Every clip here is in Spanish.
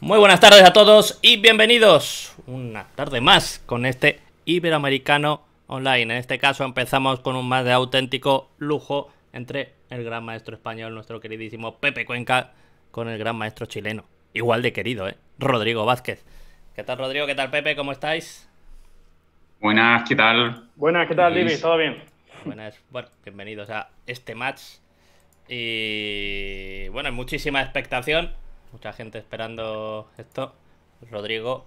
Muy buenas tardes a todos y bienvenidos una tarde más con este Iberoamericano Online. En este caso empezamos con un más de auténtico lujo entre el gran maestro español, nuestro queridísimo Pepe Cuenca, con el gran maestro chileno. Igual de querido, ¿eh? Rodrigo Vázquez. ¿Qué tal, Rodrigo? ¿Qué tal, Pepe? ¿Cómo estáis? Buenas, ¿qué tal? Buenas, ¿qué tal, Divi? ¿Todo bien? Buenas, bueno, bienvenidos a este match. Y bueno, muchísima expectación mucha gente esperando esto. Rodrigo,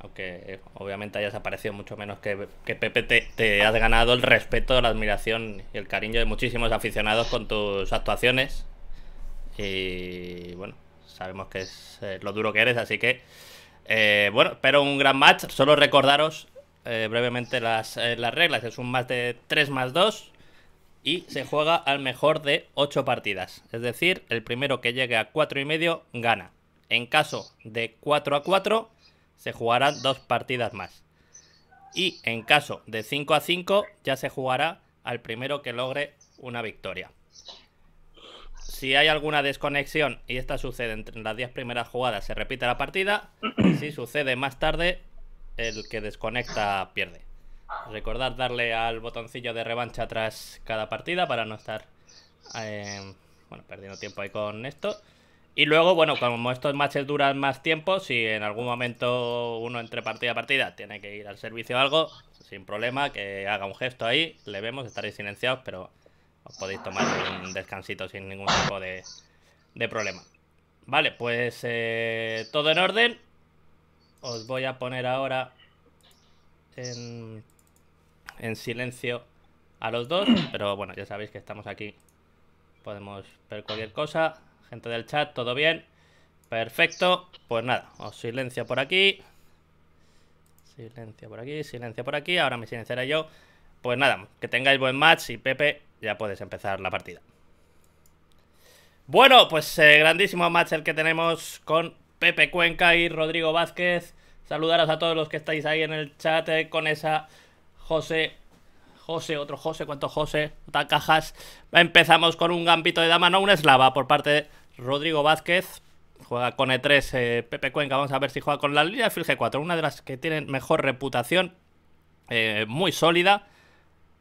aunque eh, obviamente hayas aparecido mucho menos que, que Pepe, te, has ganado el respeto, la admiración y el cariño de muchísimos aficionados con tus actuaciones. Y bueno, sabemos que es eh, lo duro que eres, así que eh, bueno, pero un gran match. Solo recordaros brevemente las, las reglas. Es un match de 3 más 2 y se juega al mejor de 8 partidas. Es decir, el primero que llegue a 4 y medio gana. En caso de 4 a 4, se jugarán dos partidas más. Y en caso de 5 a 5, ya se jugará al primero que logre una victoria. Si hay alguna desconexión y esta sucede entre las 10 primeras jugadas, se repite la partida. Si sucede más tarde, el que desconecta pierde. Recordad darle al botoncillo de revancha tras cada partida para no estar eh, perdiendo tiempo ahí con esto. Y luego, bueno, como estos matches duran más tiempo, si en algún momento uno entre partida a partida tiene que ir al servicio o algo, sin problema, que haga un gesto ahí, le vemos, estaréis silenciados, pero os podéis tomar un descansito sin ningún tipo de, problema. Vale, pues eh, todo en orden. Os voy a poner ahora en en silencio a los dos, pero bueno, ya sabéis que estamos aquí. Podemos ver cualquier cosa. Gente del chat, ¿todo bien? Perfecto. Pues nada, os silencio por aquí. Silencio por aquí, silencio por aquí. Ahora me silenciaré yo. Pues nada, que tengáis buen match y Pepe, ya puedes empezar la partida. Bueno, pues eh, grandísimo match el que tenemos con Pepe Cuenca y Rodrigo Vázquez. Saludaros a todos los que estáis ahí en el chat eh, con esa José, José, otro José, cuánto José? Otra cajas. Empezamos con un gambito de dama, no una eslava, por parte de Rodrigo Vázquez. Juega con E3 eh, Pepe Cuenca, vamos a ver si juega con la línea alfil G4, una de las que tienen mejor reputación, eh, muy sólida.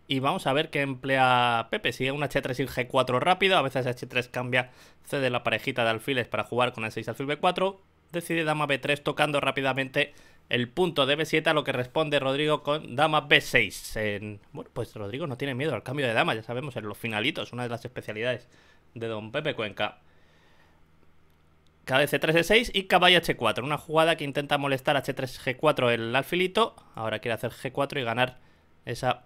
Y vamos a ver qué emplea Pepe. Sigue un H3 y G4 rápido. A veces H3 cambia, cede la parejita de alfiles para jugar con el 6 alfil B4 decide dama b3 tocando rápidamente el punto de b7 a lo que responde Rodrigo con dama b6. En... Bueno, pues Rodrigo no tiene miedo al cambio de dama, ya sabemos, en los finalitos, una de las especialidades de don Pepe Cuenca. kdc 3 c 6 y caballo H4. Una jugada que intenta molestar H3 G4 el alfilito. Ahora quiere hacer G4 y ganar esa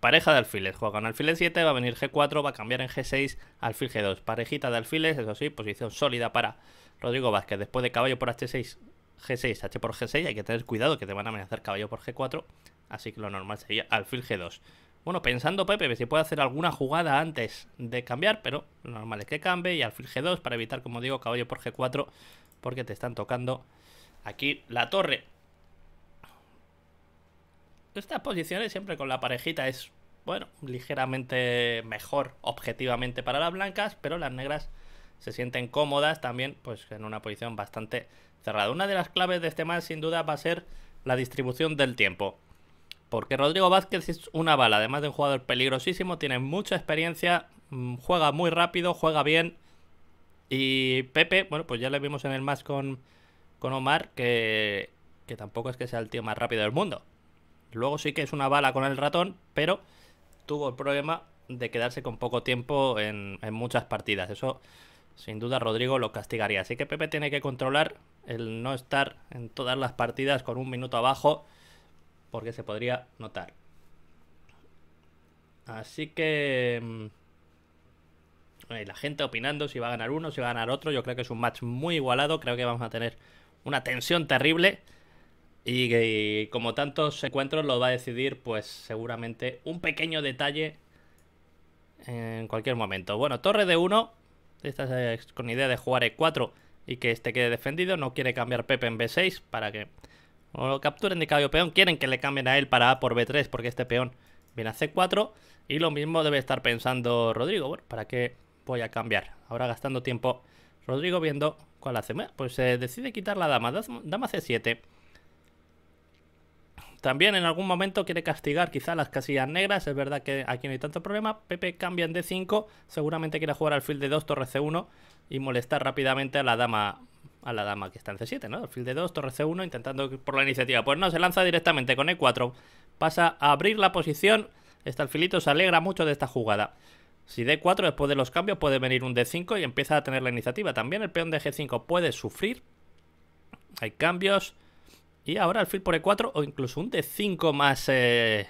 pareja de alfiles. Juega con alfil en 7 va a venir G4, va a cambiar en G6, alfil G2. Parejita de alfiles, eso sí, posición sólida para Rodrigo Vázquez, después de caballo por H6, G6, H por G6, hay que tener cuidado que te van a amenazar caballo por G4, así que lo normal sería alfil G2. Bueno, pensando Pepe, si puede hacer alguna jugada antes de cambiar, pero lo normal es que cambie y alfil G2 para evitar, como digo, caballo por G4, porque te están tocando aquí la torre. Estas posiciones siempre con la parejita es, bueno, ligeramente mejor objetivamente para las blancas, pero las negras se sienten cómodas también pues en una posición bastante cerrada. Una de las claves de este match sin duda va a ser la distribución del tiempo. Porque Rodrigo Vázquez es una bala, además de un jugador peligrosísimo, tiene mucha experiencia, mm, juega muy rápido, juega bien. Y Pepe, bueno, pues ya le vimos en el más con, con Omar que, que tampoco es que sea el tío más rápido del mundo. Luego sí que es una bala con el ratón, pero tuvo el problema de quedarse con poco tiempo en, en muchas partidas. Eso sin duda Rodrigo lo castigaría. Así que Pepe tiene que controlar el no estar en todas las partidas con un minuto abajo, porque se podría notar. Así que... Mm, eh, la gente opinando si va a ganar uno, si va a ganar otro. Yo creo que es un match muy igualado. Creo que vamos a tener una tensión terrible. Y, como tantos encuentros lo va a decidir pues seguramente un pequeño detalle en cualquier momento. Bueno, torre de uno Estás con idea de jugar E4 y que este quede defendido. No quiere cambiar Pepe en B6 para que lo capturen de caballo peón. Quieren que le cambien a él para A por B3 porque este peón viene a C4. Y lo mismo debe estar pensando Rodrigo. Bueno, ¿para qué voy a cambiar? Ahora gastando tiempo Rodrigo viendo cuál hace. Pues se decide quitar la dama. Dama C7. También en algún momento quiere castigar quizá las casillas negras, es verdad que aquí no hay tanto problema. Pepe cambia en D5, seguramente quiere jugar al alfil de 2, torre C1 y molestar rápidamente a la dama a la dama que está en C7, ¿no? Alfil de 2, torre C1 intentando por la iniciativa. Pues no, se lanza directamente con E4, pasa a abrir la posición. Este alfilito se alegra mucho de esta jugada. Si D4 después de los cambios puede venir un D5 y empieza a tener la iniciativa. También el peón de G5 puede sufrir. Hay cambios. Y ahora alfil por e4 o incluso un d5 más eh,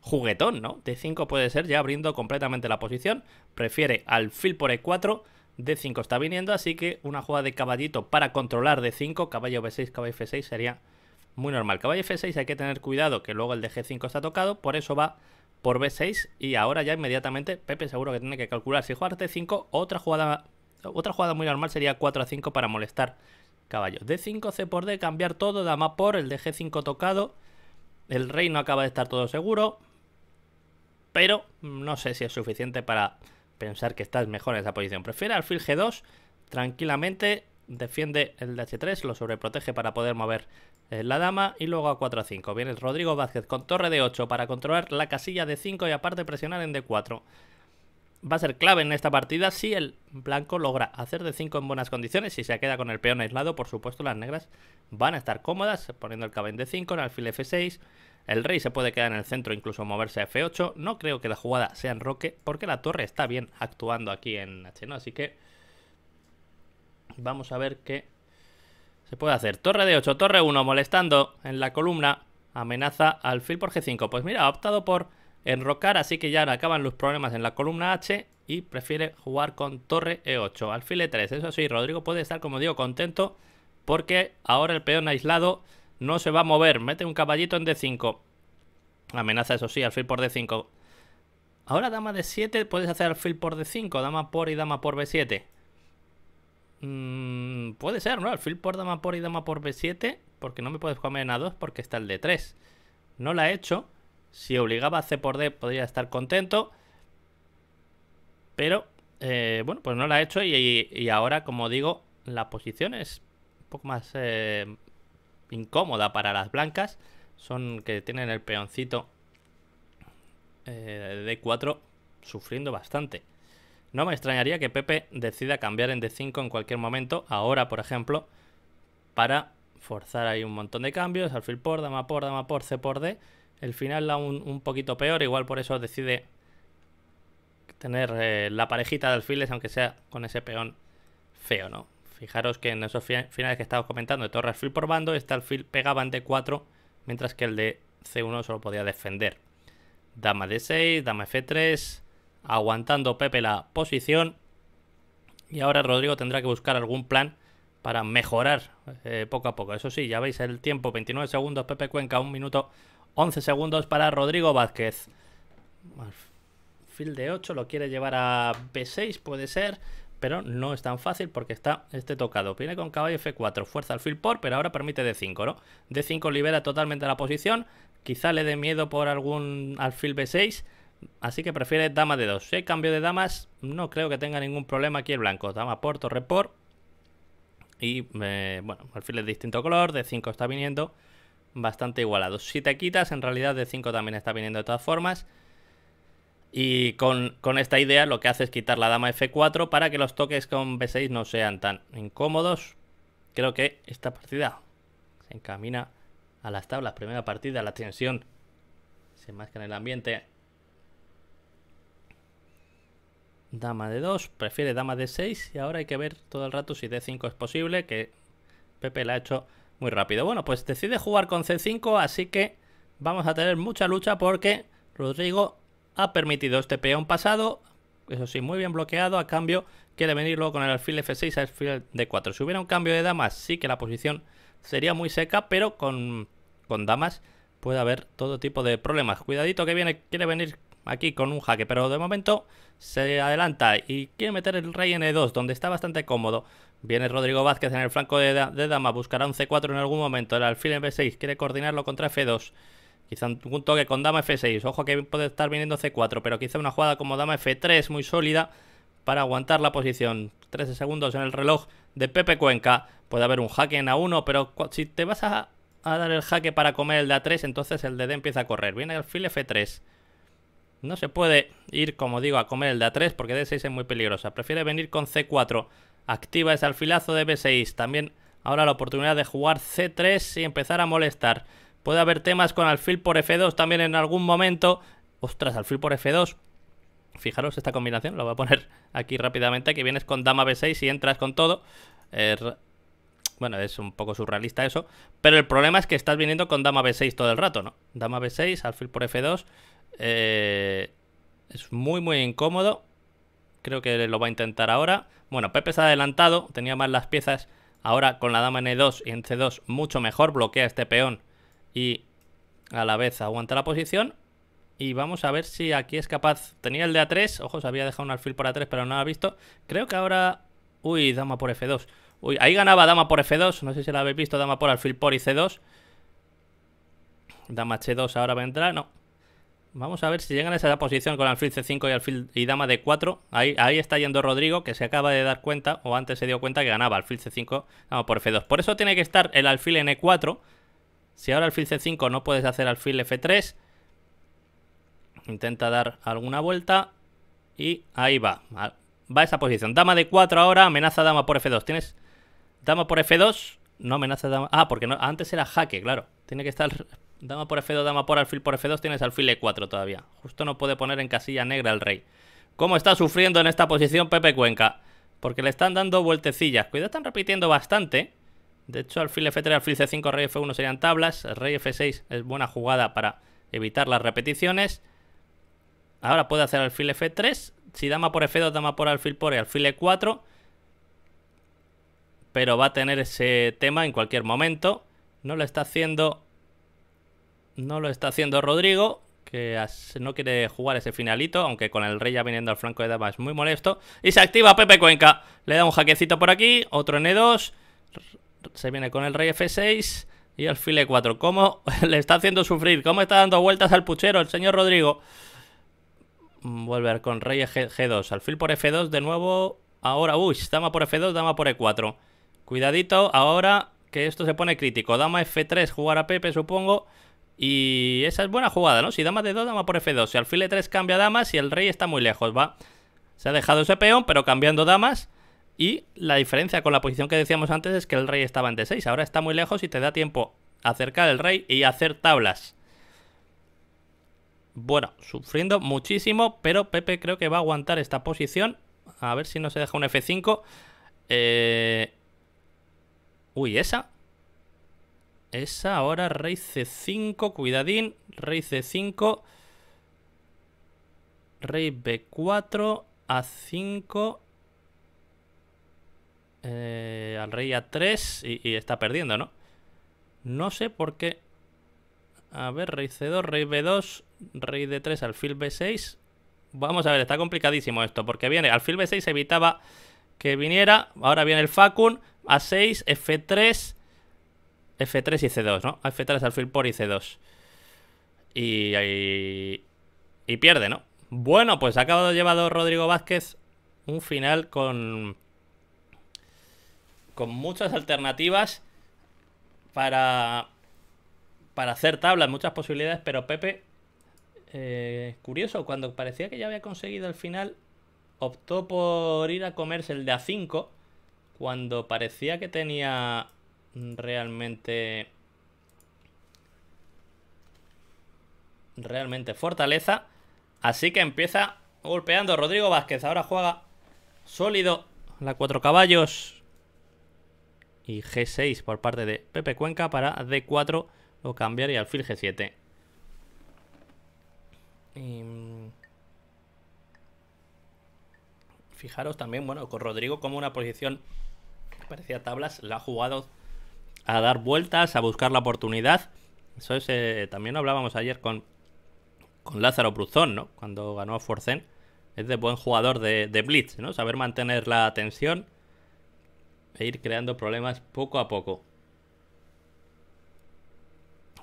juguetón, ¿no? d5 puede ser ya abriendo completamente la posición. Prefiere alfil por e4, d5 está viniendo, así que una jugada de caballito para controlar d5, caballo b6, caballo f6 sería muy normal. Caballo f6 hay que tener cuidado que luego el de 5 está tocado, por eso va por b6 y ahora ya inmediatamente Pepe seguro que tiene que calcular si jugar d 5 otra jugada otra jugada muy normal sería 4 a 5 para molestar caballos. D5, C por D, cambiar todo, dama por, el de G5 tocado. El rey no acaba de estar todo seguro. Pero no sé si es suficiente para pensar que estás mejor en esa posición. Prefiere alfil G2, tranquilamente defiende el de H3, lo sobreprotege para poder mover eh, la dama y luego a 4 a 5. Viene Rodrigo Vázquez con torre de 8 para controlar la casilla de 5 y aparte presionar en D4 va a ser clave en esta partida si el blanco logra hacer de 5 en buenas condiciones. Si se queda con el peón aislado, por supuesto, las negras van a estar cómodas poniendo el caballo en D5, el alfil F6. El rey se puede quedar en el centro, incluso moverse a F8. No creo que la jugada sea en roque porque la torre está bien actuando aquí en H, ¿no? Así que vamos a ver qué se puede hacer. Torre de 8, torre 1, molestando en la columna. Amenaza alfil por G5. Pues mira, ha optado por enrocar, así que ya acaban los problemas en la columna H y prefiere jugar con torre E8, alfil E3. Eso sí, Rodrigo puede estar, como digo, contento porque ahora el peón aislado no se va a mover. Mete un caballito en D5. Amenaza, eso sí, alfil por D5. Ahora dama D7, puedes hacer alfil por D5, dama por y dama por B7. Mm, puede ser, ¿no? Alfil por dama por y dama por B7, porque no me puedes comer en A2 porque está el D3. No la he hecho, si obligaba a C por D podría estar contento. Pero, eh, bueno, pues no lo ha hecho y, ahora, como digo, la posición es un poco más eh, incómoda para las blancas. Son que tienen el peoncito eh, de D4 sufriendo bastante. No me extrañaría que Pepe decida cambiar en D5 en cualquier momento, ahora por ejemplo, para forzar ahí un montón de cambios, alfil por, dama por, dama por, C por D, el final da un, poquito peor, igual por eso decide tener eh, la parejita de alfiles, aunque sea con ese peón feo, ¿no? Fijaros que en esos finales que estaba comentando de torre alfil por bando, este alfil pegaba d 4, mientras que el de C1 solo podía defender. Dama D6, dama F3, aguantando Pepe la posición. Y ahora Rodrigo tendrá que buscar algún plan para mejorar eh, poco a poco. Eso sí, ya veis el tiempo, 29 segundos, Pepe Cuenca, un minuto 11 segundos para Rodrigo Vázquez. Alfil de 8 lo quiere llevar a B6, puede ser, pero no es tan fácil porque está este tocado. Viene con caballo F4, fuerza al alfil por, pero ahora permite D5, ¿no? D5 libera totalmente la posición, quizá le dé miedo por algún alfil B6, así que prefiere dama de 2. Si hay cambio de damas, no creo que tenga ningún problema aquí el blanco. Dama por, torre por, y eh, bueno, alfil de distinto color, D5 está viniendo bastante igualados. Si te quitas, en realidad d 5 también está viniendo de todas formas. Y con, esta idea lo que hace es quitar la dama F4 para que los toques con B6 no sean tan incómodos. Creo que esta partida se encamina a las tablas. Primera partida, la tensión se marca en el ambiente. Dama de 2, prefiere dama de 6 y ahora hay que ver todo el rato si D5 es posible, que Pepe la ha hecho muy rápido. Bueno, pues decide jugar con C5, así que vamos a tener mucha lucha porque Rodrigo ha permitido este peón pasado, eso sí, muy bien bloqueado, a cambio quiere venir luego con el alfil F6 alfil D4. Si hubiera un cambio de damas, sí que la posición sería muy seca, pero con, con damas puede haber todo tipo de problemas. Cuidadito que viene, quiere venir aquí con un jaque, pero de momento se adelanta y quiere meter el rey en E2, donde está bastante cómodo. Viene Rodrigo Vázquez en el flanco de, dama, buscará un C4 en algún momento, el alfil en B6, quiere coordinarlo contra F2. Quizá un toque con dama F6, ojo que puede estar viniendo C4, pero quizá una jugada como dama F3 muy sólida para aguantar la posición. 13 segundos en el reloj de Pepe Cuenca. Puede haber un jaque en A1, pero si te vas a, dar el jaque para comer el de A3, entonces el de D empieza a correr. Viene el alfil F3. No se puede ir, como digo, a comer el de A3 porque D6 es muy peligrosa. Prefiere venir con C4. Activa ese alfilazo de B6. También ahora la oportunidad de jugar C3 y empezar a molestar. Puede haber temas con alfil por F2 también en algún momento. Ostras, alfil por F2. Fijaros esta combinación, lo voy a poner aquí rápidamente, que vienes con dama B6 y entras con todo. Er, bueno, es un poco surrealista eso. Pero el problema es que estás viniendo con dama B6 todo el rato, ¿no? Dama B6, alfil por F2 eh, es muy, muy incómodo. Creo que lo va a intentar ahora. Bueno, Pepe se ha adelantado, tenía más las piezas. Ahora con la dama en E2 y en C2 mucho mejor bloquea este peón y a la vez aguanta la posición. Y vamos a ver si aquí es capaz. Tenía el de A3, ojos, había dejado un alfil por A3 pero no lo ha visto. Creo que ahora... Uy, dama por F2. Uy, ahí ganaba dama por F2, no sé si la habéis visto, dama por alfil por y C2. Dama H2 ahora vendrá, no, Vamos a ver si llegan a esa posición con alfil c5 y alfil y dama d4. Ahí, ahí está yendo Rodrigo, que se acaba de dar cuenta, o antes se dio cuenta que ganaba alfil c5, vamos por f2. Por eso tiene que estar el alfil en e4. Si ahora alfil c5 no puedes hacer alfil f3, intenta dar alguna vuelta y ahí va. Va a esa posición. Dama d4 ahora, amenaza dama por f2. Tienes dama por f2, no amenaza dama... Ah, porque no, antes era jaque, claro. Tiene que estar Dama por F2, dama por alfil por F2, tienes alfil E4 todavía. Justo no puede poner en casilla negra el rey. ¿Cómo está sufriendo en esta posición Pepe Cuenca? Porque le están dando vueltecillas. Cuidado, están repitiendo bastante. De hecho, alfil F3, alfil C5, rey F1 serían tablas. rey F6 es buena jugada para evitar las repeticiones. Ahora puede hacer alfil F3. Si dama por F2, dama por alfil por alfil E4. Pero va a tener ese tema en cualquier momento. No le está haciendo no lo está haciendo Rodrigo, que no quiere jugar ese finalito, aunque con el rey ya viniendo al flanco de dama es muy molesto. Y se activa Pepe Cuenca. Le da un jaquecito por aquí, otro en E2. Se viene con el rey F6 y alfil E4. ¿Cómo le está haciendo sufrir? ¿Cómo está dando vueltas al puchero el señor Rodrigo? Mm, Volver con rey G2. Alfil por F2 de nuevo. Ahora, uy, dama por F2, dama por E4. Cuidadito, ahora que esto se pone crítico. Dama F3, jugar a Pepe, supongo. Y esa es buena jugada, ¿no? Si dama de 2, dama por F2. Si alfil E3 cambia damas y el rey está muy lejos, va. Se ha dejado ese peón, pero cambiando damas. Y la diferencia con la posición que decíamos antes es que el rey estaba en D6. Ahora está muy lejos y te da tiempo a acercar el rey y hacer tablas. Bueno, sufriendo muchísimo, pero Pepe creo que va a aguantar esta posición. A ver si no se deja un F5. Eh... Uy, esa. Esa, ahora rey c5, cuidadín, rey c5, rey b4, a5, al rey a3 y, y, está perdiendo, ¿no? No sé por qué. A ver, rey c2, rey b2, rey d3, alfil b6. Vamos a ver, está complicadísimo esto, porque viene alfil b6, evitaba que viniera, ahora viene el facun, a6, f3... F3 y C2, ¿no? F3 alfil por y C2. Y, ahí y pierde, ¿no? Bueno, pues ha acabado llevado Rodrigo Vázquez un final con con muchas alternativas para para hacer tablas, muchas posibilidades, pero Pepe eh, curioso, cuando parecía que ya había conseguido el final, optó por ir a comerse el de A5 cuando parecía que tenía realmente... Realmente fortaleza. Así que empieza golpeando Rodrigo Vázquez. Ahora juega sólido la cuatro caballos. Y G6 por parte de Pepe Cuenca para D4 lo cambiar y alfil G7. Mm, fijaros también, bueno, con Rodrigo como una posición parecía tablas, la ha jugado a dar vueltas, a buscar la oportunidad. Eso es, eh, también hablábamos ayer con, con Lázaro Bruzón, ¿no? Cuando ganó a Forcen. Es de buen jugador de, de, Blitz, ¿no? Saber mantener la tensión e ir creando problemas poco a poco.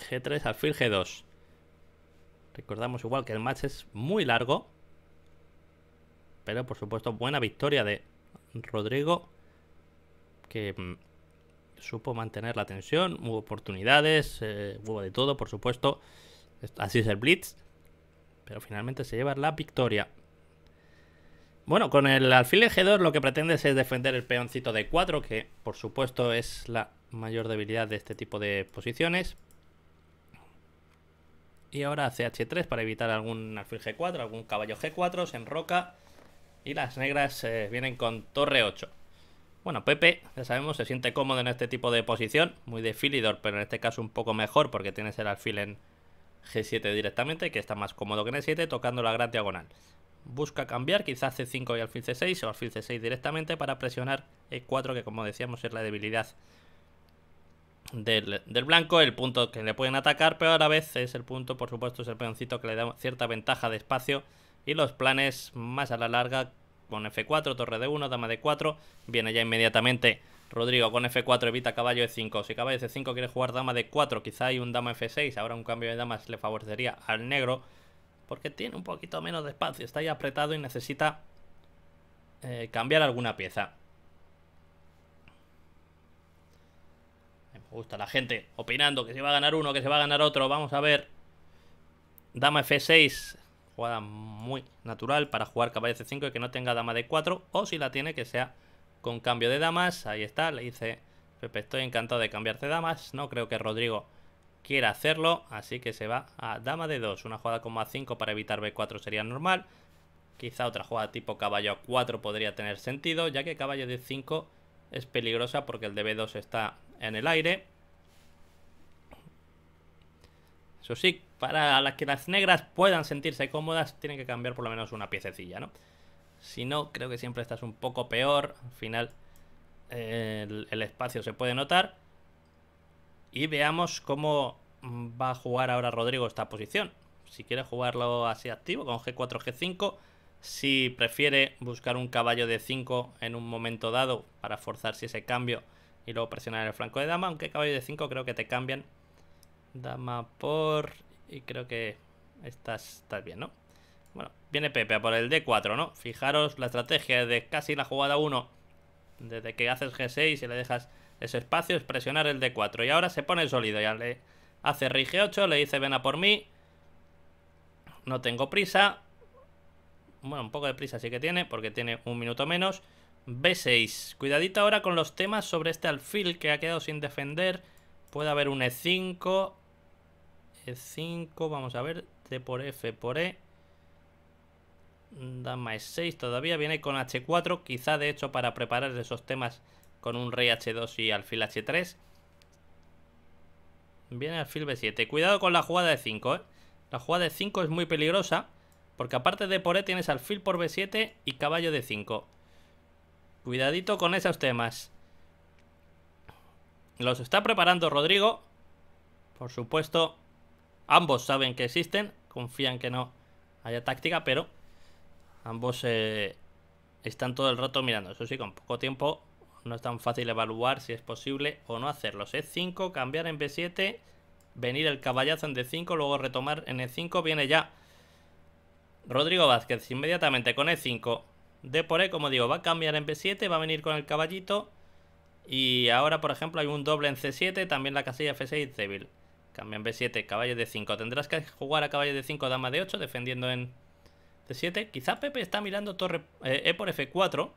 G3, alfil G2. Recordamos igual que el match es muy largo. Pero por supuesto, buena victoria de Rodrigo. Que mm, supo mantener la tensión, hubo oportunidades, eh, hubo de todo, por supuesto. Así es el Blitz. Pero finalmente se lleva la victoria. Bueno, con el alfil G2 lo que pretendes es defender el peoncito de 4, que por supuesto es la mayor debilidad de este tipo de posiciones. Y ahora CH3 para evitar algún alfil G4, algún caballo G4, se enroca. Y las negras eh, vienen con torre 8. Bueno, Pepe, ya sabemos, se siente cómodo en este tipo de posición, muy de pero en este caso un poco mejor porque tienes el alfil en G7 directamente, que está más cómodo que en E7, tocando la gran diagonal. Busca cambiar, quizás C5 y alfil C6 o alfil C6 directamente para presionar E4, que como decíamos es la debilidad del, del, blanco, el punto que le pueden atacar, pero a la vez es el punto, por supuesto, es el peoncito que le da cierta ventaja de espacio y los planes más a la larga con F4, torre de 1, dama de 4. Viene ya inmediatamente Rodrigo con F4, evita caballo E5. Si caballo C5 quiere jugar dama de 4, quizá hay un dama F6. Ahora un cambio de damas le favorecería al negro. Porque tiene un poquito menos de espacio. Está ahí apretado y necesita eh, cambiar alguna pieza. Me gusta la gente opinando que se va a ganar uno, que se va a ganar otro. Vamos a ver. Dama F6 jugada muy natural para jugar caballo c5 y que no tenga dama de 4 o si la tiene que sea con cambio de damas. Ahí está, le dice Pepe, estoy encantado de cambiarte damas. No creo que Rodrigo quiera hacerlo, así que se va a dama de 2 Una jugada con más 5 para evitar b4 sería normal. Quizá otra jugada tipo caballo a4 podría tener sentido, ya que caballo de 5 es peligrosa porque el de b2 está en el aire. Eso sí, para que las negras puedan sentirse cómodas, tienen que cambiar por lo menos una piececilla, ¿no? Si no, creo que siempre estás un poco peor. Al final, el, espacio se puede notar. Y veamos cómo va a jugar ahora Rodrigo esta posición. Si quiere jugarlo así activo, con G4, G5. Si prefiere buscar un caballo de 5 en un momento dado para forzarse ese cambio y luego presionar el flanco de dama. Aunque caballo de 5 creo que te cambian Dama por... Y creo que estás, bien, ¿no? Bueno, viene Pepe a por el D4, ¿no? Fijaros la estrategia de casi la jugada 1. Desde que haces G6 y le dejas ese espacio, es presionar el D4. Y ahora se pone sólido. Ya le hace rey 8 le dice ven a por mí. No tengo prisa. Bueno, un poco de prisa sí que tiene, porque tiene un minuto menos. B6. Cuidadito ahora con los temas sobre este alfil que ha quedado sin defender. Puede haber un E5 e 5, vamos a ver, D por F por E. Dama E6 todavía viene con H4, quizá de hecho para preparar esos temas con un rey H2 y alfil H3. Viene alfil B7. Cuidado con la jugada de 5, ¿eh? La jugada de 5 es muy peligrosa, porque aparte de por E tienes alfil por B7 y caballo de 5. Cuidadito con esos temas. Los está preparando Rodrigo. Por supuesto, Ambos saben que existen, confían que no haya táctica, pero ambos eh, están todo el rato mirando. Eso sí, con poco tiempo no es tan fácil evaluar si es posible o no hacerlo. e 5 cambiar en B7, venir el caballazo en D5, luego retomar en E5, viene ya Rodrigo Vázquez inmediatamente con E5. D por E, como digo, va a cambiar en B7, va a venir con el caballito. Y ahora, por ejemplo, hay un doble en C7, también la casilla F6 débil. También B7, caballo de 5. Tendrás que jugar a caballo de 5, dama de 8, defendiendo en d 7 Quizás Pepe está mirando torre eh, E por F4.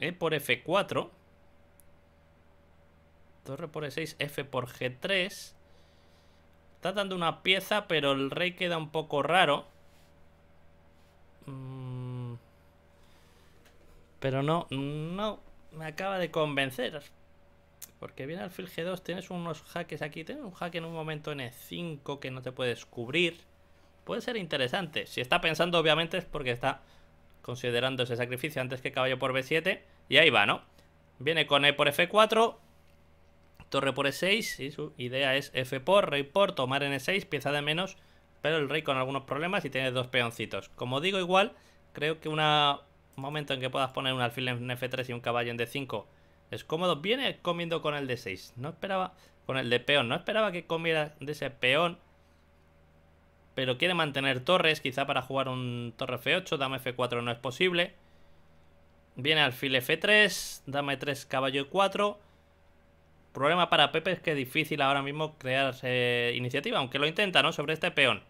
E por F4. Torre por E6, F por G3. Está dando una pieza, pero el rey queda un poco raro. Mm. Pero no, no me acaba de convencer. Porque viene alfil G2, tienes unos jaques aquí, tienes un hack en un momento en E5 que no te puedes cubrir. Puede ser interesante. Si está pensando, obviamente, es porque está considerando ese sacrificio antes que caballo por B7. Y ahí va, ¿no? Viene con E por F4, torre por E6, y su idea es F por, rey por, tomar en E6, pieza de menos, pero el rey con algunos problemas y tiene dos peoncitos. Como digo, igual, creo que una, un momento en que puedas poner un alfil en F3 y un caballo en D5 es cómodo, viene comiendo con el de 6. No esperaba. Con el de peón. No esperaba que comiera de ese peón. Pero quiere mantener torres. Quizá para jugar un torre F8. Dame F4 no es posible. Viene alfil F3. Dame 3, caballo E4. Problema para Pepe es que es difícil ahora mismo crear eh, iniciativa. Aunque lo intenta, ¿no? Sobre este peón.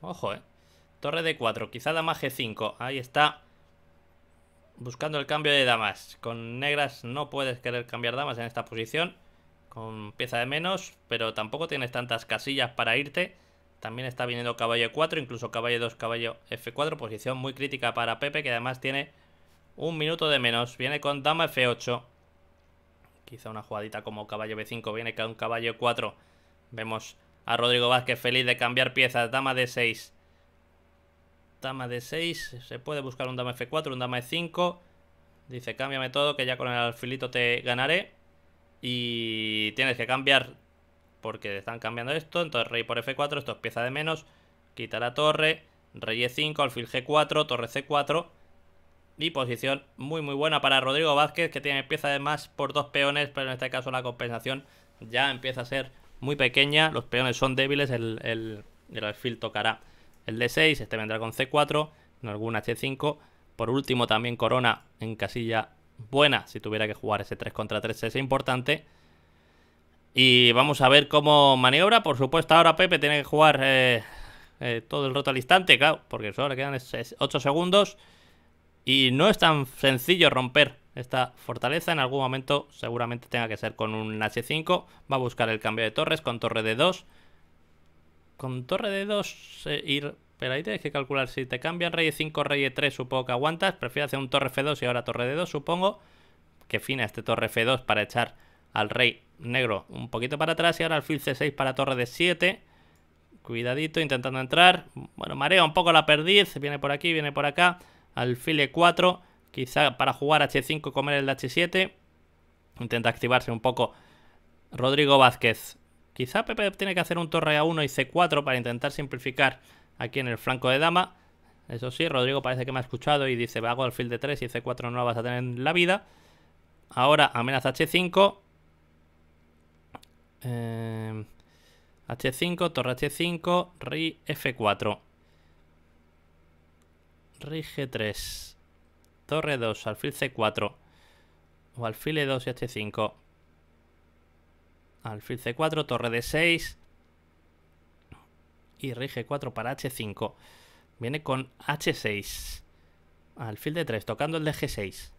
Ojo, eh. Torre D4. Quizá dama G5. Ahí está buscando el cambio de damas. Con negras no puedes querer cambiar damas en esta posición. Con pieza de menos, pero tampoco tienes tantas casillas para irte. También está viniendo caballo 4, incluso caballo 2, caballo F4. Posición muy crítica para Pepe, que además tiene un minuto de menos. Viene con dama F8. Quizá una jugadita como caballo B5, viene con caballo 4. Vemos a Rodrigo Vázquez feliz de cambiar piezas. Dama D6, Dama de 6 Se puede buscar un dama F4, un dama E5. Dice, cámbiame todo, que ya con el alfilito te ganaré. Y tienes que cambiar, porque están cambiando esto. Entonces rey por F4, esto es pieza de menos. Quita la torre, rey E5, alfil G4, torre C4. Y posición muy muy buena para Rodrigo Vázquez, que tiene pieza de más por dos peones, pero en este caso la compensación ya empieza a ser muy pequeña. Los peones son débiles, el, el alfil tocará el D6, este vendrá con C4, en algún H5. Por último, también Corona en casilla buena, si tuviera que jugar ese 3 contra 3, es importante. Y vamos a ver cómo maniobra. Por supuesto, ahora Pepe tiene que jugar eh, eh, todo el roto al instante, claro, porque solo le quedan 8 segundos. Y no es tan sencillo romper esta fortaleza. En algún momento seguramente tenga que ser con un H5. Va a buscar el cambio de torres con torre de 2 con torre de 2 eh, ir... Pero ahí tienes que calcular, si te cambian rey 5, rey 3, supongo que aguantas. Prefiero hacer un torre F2 y ahora torre de 2, supongo. Que fina este torre F2 para echar al rey negro un poquito para atrás y ahora alfil C6 para torre de 7. Cuidadito, intentando entrar. Bueno, marea un poco la perdiz. Viene por aquí, viene por acá. Alfil E4. Quizá para jugar H5 comer el H7. Intenta activarse un poco Rodrigo Vázquez Quizá Pepe tiene que hacer un torre A1 y C4 para intentar simplificar aquí en el flanco de dama. Eso sí, Rodrigo parece que me ha escuchado y dice, hago alfil de 3 y C4 no la vas a tener en la vida. Ahora amenaza H5. Eh, H5, torre H5, rey F4. Rey G3. Torre 2, alfil C4. O alfil E2 y H5 alfil c4, torre d6 y rey g4 para h5. Viene con h6, alfil d3, tocando el de g6.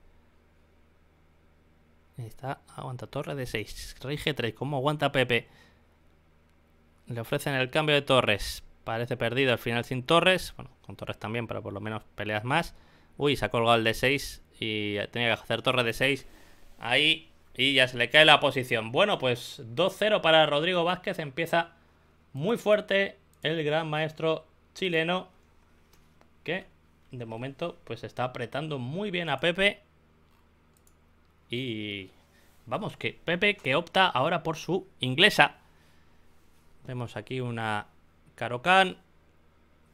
Ahí está, aguanta torre d6, rey g3, ¿cómo aguanta Pepe? Le ofrecen el cambio de torres, parece perdido al final sin torres, bueno, con torres también, pero por lo menos peleas más. Uy, se ha colgado el d6 y tenía que hacer torre d6. Ahí y ya se le cae la posición. Bueno, pues 2-0 para Rodrigo Vázquez. Empieza muy fuerte el gran maestro chileno. Que de momento pues está apretando muy bien a Pepe. Y vamos, que Pepe que opta ahora por su inglesa. Vemos aquí una Karokan.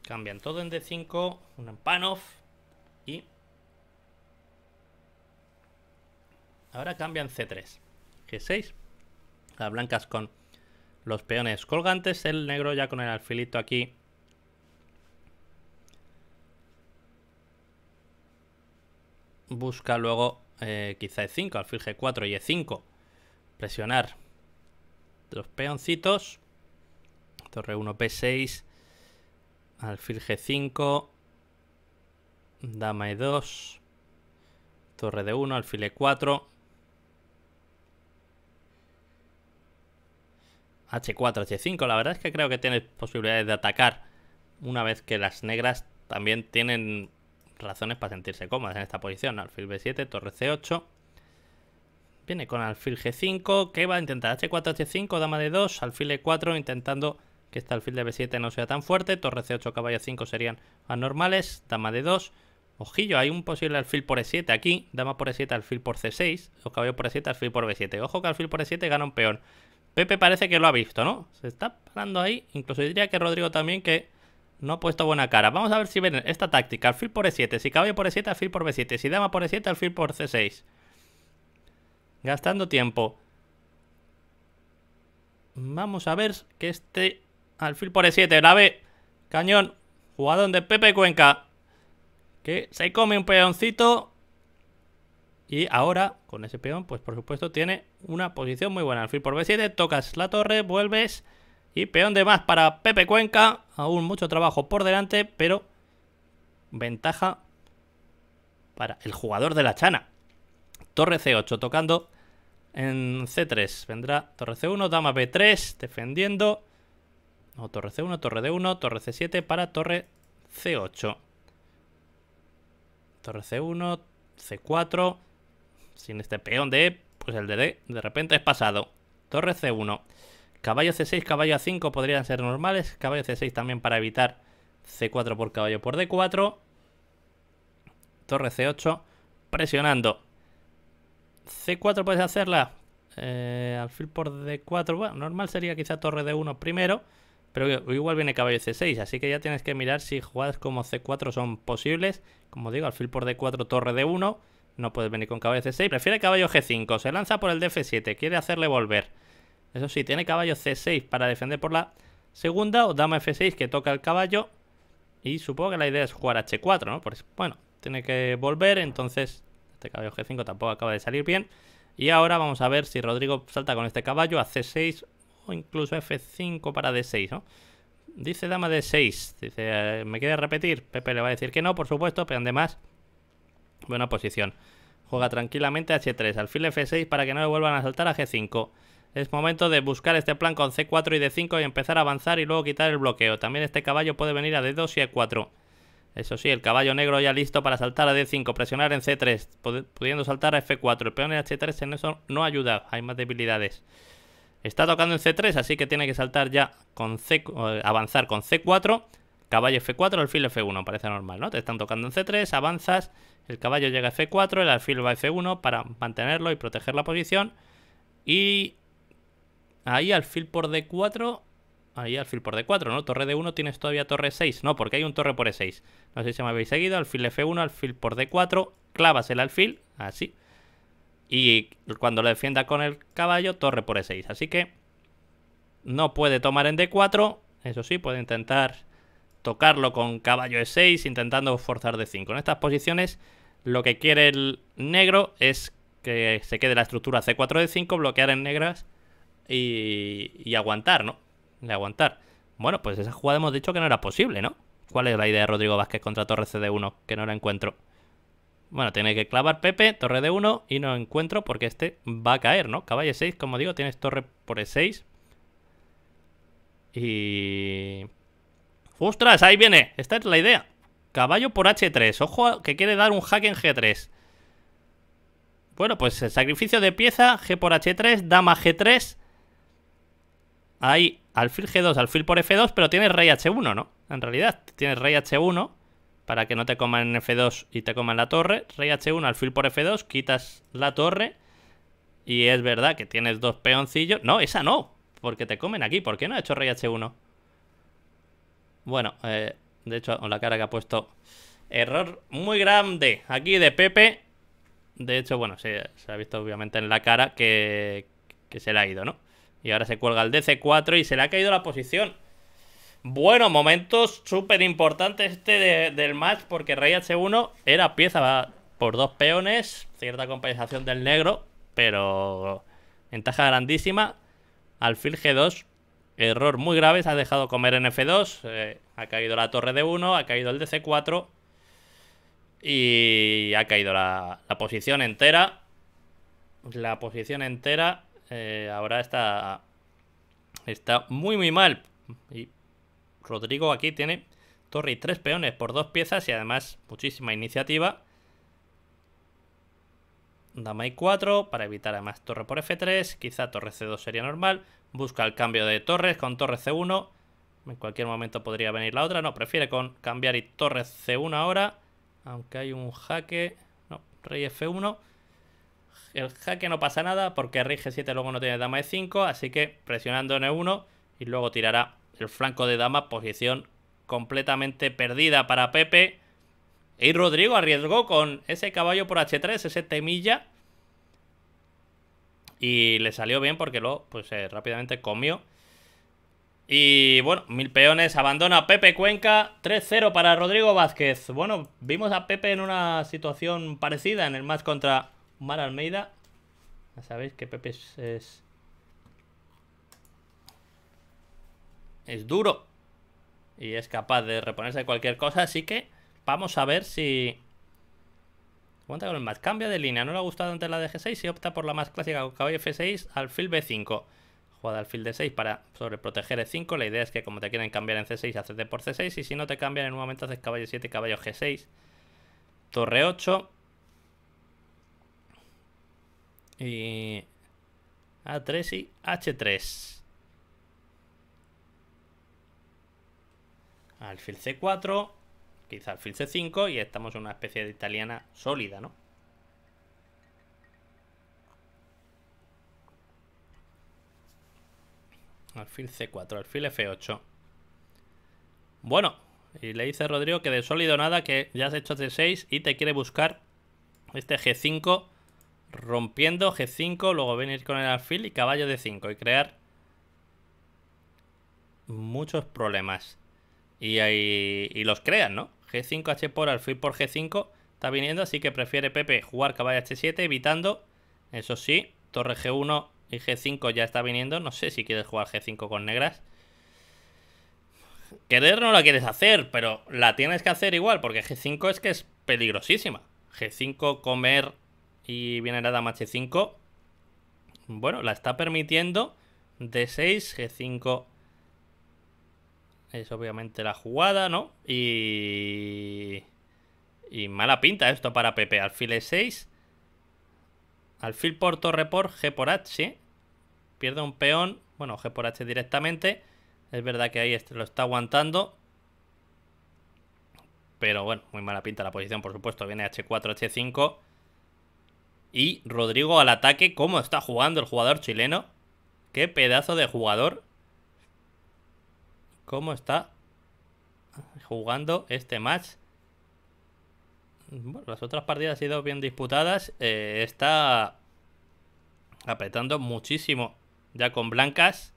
Cambian todo en D5. Un panoff. Y Ahora cambian C3. G6. Las blancas con los peones colgantes. El negro ya con el alfilito aquí. Busca luego eh, quizá E5, alfil G4 y E5. Presionar los peoncitos. Torre 1, P6. Alfil G5. Dama E2. Torre D1, alfil E4. H4, H5. La verdad es que creo que tienes posibilidades de atacar una vez que las negras también tienen razones para sentirse cómodas en esta posición. Alfil B7, torre C8. Viene con alfil G5, que va a intentar H4, H5, dama de 2, alfil E4, intentando que este alfil de B7 no sea tan fuerte. Torre C8, caballo 5 serían anormales, dama de 2. Ojillo, hay un posible alfil por E7 aquí, dama por E7, alfil por C6, o caballo por E7, alfil por B7. Ojo que alfil por E7 gana un peón. Pepe parece que lo ha visto, ¿no? Se está parando ahí. Incluso diría que Rodrigo también que no ha puesto buena cara. Vamos a ver si ven esta táctica. Alfil por E7. Si caballo por E7, alfil por B7. Si dama por E7, alfil por C6. Gastando tiempo. Vamos a ver que este alfil por E7. La B. Cañón. Jugadón de Pepe Cuenca. Que se come un peoncito. Y ahora, con ese peón, pues por supuesto tiene una posición muy buena. Alfil por B7, tocas la torre, vuelves. Y peón de más para Pepe Cuenca. Aún mucho trabajo por delante, pero ventaja para el jugador de la chana. Torre C8 tocando en C3. Vendrá torre C1, dama B3 defendiendo. No, torre C1, torre D1, torre C7 para torre C8. Torre C1, C4 sin este peón de pues el de D de repente es pasado. Torre C1. Caballo C6, caballo A5 podrían ser normales. Caballo C6 también para evitar C4 por caballo por D4. Torre C8 presionando. C4 puedes hacerla. Eh, alfil por D4. Bueno, normal sería quizá torre D1 primero. Pero igual viene caballo C6, así que ya tienes que mirar si jugadas como C4 son posibles. Como digo, alfil por D4, torre D1. No puedes venir con caballo C6. Prefiere caballo G5. Se lanza por el DF7. Quiere hacerle volver. Eso sí, tiene caballo C6 para defender por la segunda. O dama F6 que toca el caballo. Y supongo que la idea es jugar H4, ¿no? bueno, tiene que volver. Entonces, este caballo G5 tampoco acaba de salir bien. Y ahora vamos a ver si Rodrigo salta con este caballo a C6 o incluso F5 para D6, ¿no? Dice dama D6. Dice, eh, ¿me quiere repetir? Pepe le va a decir que no, por supuesto, pero más Buena posición. Juega tranquilamente H3, alfil F6 para que no le vuelvan a saltar a G5. Es momento de buscar este plan con C4 y D5 y empezar a avanzar y luego quitar el bloqueo. También este caballo puede venir a D2 y E4. Eso sí, el caballo negro ya listo para saltar a D5, presionar en C3, pudiendo saltar a F4. El peón en H3 en eso no ayuda, hay más debilidades. Está tocando en C3, así que tiene que saltar ya con eh, avanzar con C4 Caballo F4, alfil F1, parece normal, ¿no? Te están tocando en C3, avanzas, el caballo llega a F4, el alfil va a F1 para mantenerlo y proteger la posición. Y ahí alfil por D4, ahí alfil por D4, ¿no? Torre D1 tienes todavía torre 6, no, porque hay un torre por E6. No sé si me habéis seguido, alfil F1, alfil por D4, clavas el alfil, así. Y cuando lo defienda con el caballo, torre por E6. Así que no puede tomar en D4, eso sí, puede intentar tocarlo con caballo e 6 intentando forzar de 5. En estas posiciones lo que quiere el negro es que se quede la estructura C4 de 5, bloquear en negras y, aguantar, ¿no? le aguantar. Bueno, pues esa jugada hemos dicho que no era posible, ¿no? ¿Cuál es la idea de Rodrigo Vázquez contra torre CD1? Que no la encuentro. Bueno, tiene que clavar Pepe, torre de 1 y no encuentro porque este va a caer, ¿no? Caballo e 6, como digo, tienes torre por E6. Y ¡Ostras! Ahí viene. Esta es la idea. Caballo por H3. Ojo que quiere dar un hack en G3. Bueno, pues el sacrificio de pieza. G por H3. Dama G3. Ahí, alfil G2, alfil por F2. Pero tienes rey H1, ¿no? En realidad, tienes rey H1. Para que no te coman en F2 y te coman la torre. Rey H1, alfil por F2. Quitas la torre. Y es verdad que tienes dos peoncillos. No, esa no. Porque te comen aquí. ¿Por qué no ha hecho rey H1? Bueno, eh, de hecho, con la cara que ha puesto. Error muy grande aquí de Pepe. De hecho, bueno, se, ha visto obviamente en la cara que, que se le ha ido, ¿no? Y ahora se cuelga el DC4 y se le ha caído la posición. Bueno, momentos súper importantes este del match porque Rey H1 era pieza por dos peones, cierta compensación del negro, pero ventaja grandísima. Alfil G2 Error muy grave, se ha dejado comer en F2. Eh, ha caído la torre de 1, ha caído el de C4. Y ha caído la, posición entera. La posición entera eh, ahora está, está muy, muy mal. Y Rodrigo aquí tiene torre y tres peones por dos piezas y además muchísima iniciativa. Dama y 4 para evitar además torre por F3. Quizá torre C2 sería normal. Busca el cambio de torres con torre C1. En cualquier momento podría venir la otra. No, prefiere con cambiar y torres C1 ahora. Aunque hay un jaque. No, rey F1. El jaque no pasa nada porque rey G7 luego no tiene dama E5. Así que presionando en E1 y luego tirará el flanco de dama. Posición completamente perdida para Pepe. Y Rodrigo arriesgó con ese caballo por H3, ese temilla. Y le salió bien porque luego, pues eh, rápidamente comió. Y bueno, mil peones, abandona Pepe Cuenca, 3-0 para Rodrigo Vázquez. Bueno, vimos a Pepe en una situación parecida en el match contra Mar Almeida. Ya sabéis que Pepe Es, es duro. Y es capaz de reponerse de cualquier cosa, así que vamos a ver si Aguanta con el más, cambia de línea. No le ha gustado antes la de G6 y opta por la más clásica con caballo F6, alfil B5. Jugada alfil D6 para sobreproteger E5. La idea es que como te quieren cambiar en C6, haces D por C6. Y si no te cambian en un momento, haces caballo 7, caballo G6. Torre 8. Y... A3 y H3. Alfil C4 alfil e c5 y estamos en una especie de italiana sólida, ¿no? Alfil c4, alfil f8. Bueno, y le dice Rodrigo que de sólido nada, que ya has hecho c6 y te quiere buscar este g5 rompiendo g5, luego venir con el alfil y caballo de 5 y crear muchos problemas. Y, ahí y los crean, ¿no? G5, H por, alfil por G5 está viniendo, así que prefiere Pepe jugar caballo H7 evitando, eso sí, torre G1 y G5 ya está viniendo. No sé si quieres jugar G5 con negras. Querer no la quieres hacer, pero la tienes que hacer igual, porque G5 es que es peligrosísima. G5 comer y viene la dama H5. Bueno, la está permitiendo D6, G5, es obviamente la jugada, ¿no? Y... Y mala pinta esto para Pepe. Alfil E6. Alfil por torre por G por H. Pierde un peón. Bueno, G por H directamente. Es verdad que ahí lo está aguantando. Pero bueno, muy mala pinta la posición, por supuesto. Viene H4, H5. Y Rodrigo al ataque. ¿Cómo está jugando el jugador chileno? Qué pedazo de jugador cómo está jugando este match. Bueno, las otras partidas han sido bien disputadas. Eh, está apretando muchísimo ya con blancas.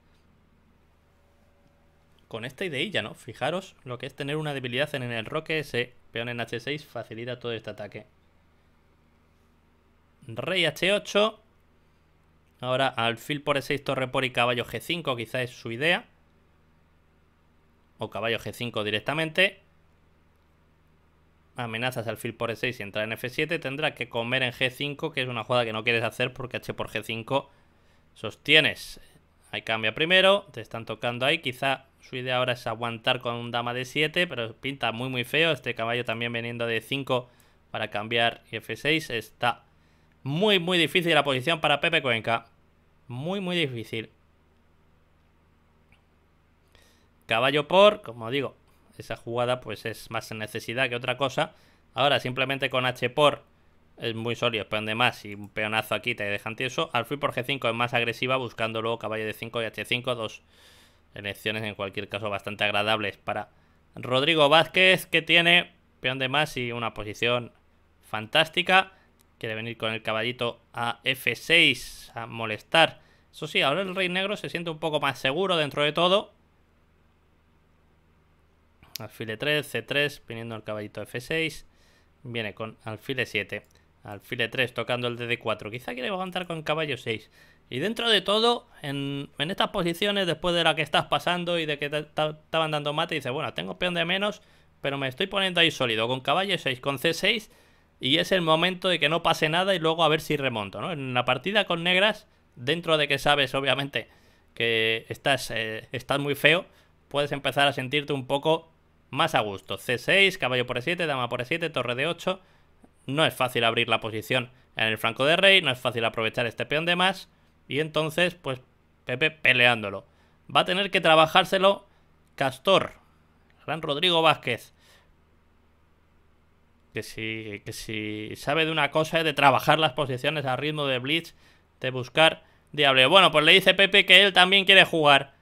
Con esta ya ¿no? Fijaros lo que es tener una debilidad en el roque ese. Peón en H6 facilita todo este ataque. Rey H8. Ahora alfil por E6, torre por y caballo G5. Quizá es su idea o caballo G5 directamente. Amenazas al fil por E6 y entrar en F7. Tendrá que comer en G5, que es una jugada que no quieres hacer porque H por G5 sostienes. Ahí cambia primero, te están tocando ahí. Quizá su idea ahora es aguantar con un dama de 7, pero pinta muy muy feo. Este caballo también veniendo de 5 para cambiar y F6. Está muy muy difícil la posición para Pepe Cuenca. Muy muy difícil. Caballo por, como digo, esa jugada pues es más necesidad que otra cosa. Ahora simplemente con H por es muy sólido, peón de más y un peonazo aquí te dejan tieso. Alfil por G5 es más agresiva buscando luego caballo de 5 y H5, dos elecciones en cualquier caso bastante agradables para Rodrigo Vázquez que tiene peón de más y una posición fantástica. Quiere venir con el caballito a F6 a molestar. Eso sí, ahora el rey negro se siente un poco más seguro dentro de todo alfil E3, C3, viniendo al caballito F6, viene con alfil E7, alfil 3 tocando el DD4, quizá quiere aguantar con caballo 6. Y dentro de todo, en, estas posiciones, después de la que estás pasando y de que te, estaban dando mate, dice bueno, tengo peón de menos, pero me estoy poniendo ahí sólido, con caballo 6, con C6, y es el momento de que no pase nada y luego a ver si remonto, En una partida con negras, dentro de que sabes, obviamente, que estás, eh, estás muy feo, puedes empezar a sentirte un poco más a gusto. C6, caballo por E7, dama por E7, torre de 8. No es fácil abrir la posición en el franco de rey, no es fácil aprovechar este peón de más. Y entonces, pues Pepe peleándolo. Va a tener que trabajárselo Castor, gran Rodrigo Vázquez. Que si, que si sabe de una cosa es de trabajar las posiciones a ritmo de blitz, de buscar diable. Bueno, pues le dice Pepe que él también quiere jugar.